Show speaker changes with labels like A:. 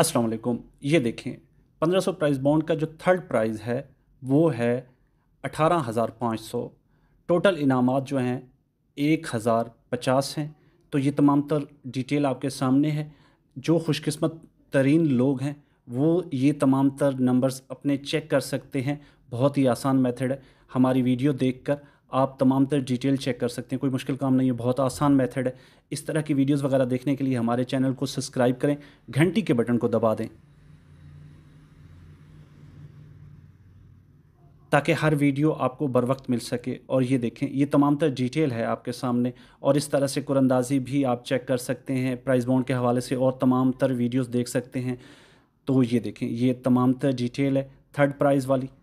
A: अस्सलाम वालेकुम ये देखें 1500 प्राइस बॉन्ड का जो थर्ड प्राइज़ है वो है अठारह हज़ार पाँच सौ टोटल इनाम जो हैं एक हज़ार पचास हैं तो ये तमाम तर डिटेल आपके सामने है जो खुशकस्मत तरीन लोग हैं वो ये तमाम तर नंबर्स अपने चेक कर सकते हैं बहुत ही आसान मेथड है हमारी वीडियो देखकर आप तमाम तरह डिटेल चेक कर सकते हैं कोई मुश्किल काम नहीं है बहुत आसान मेथड है इस तरह की वीडियोस वगैरह देखने के लिए हमारे चैनल को सब्सक्राइब करें घंटी के बटन को दबा दें ताकि हर वीडियो आपको बर वक्त मिल सके और ये देखें ये तमाम तर डिटेल है आपके सामने और इस तरह से कुरंदाजी भी आप चेक कर सकते हैं प्राइस बॉन्ड के हवाले से और तमाम तर वीडियोज़ देख सकते हैं तो ये देखें ये तमाम तर डिटेल है थर्ड प्राइज़ वाली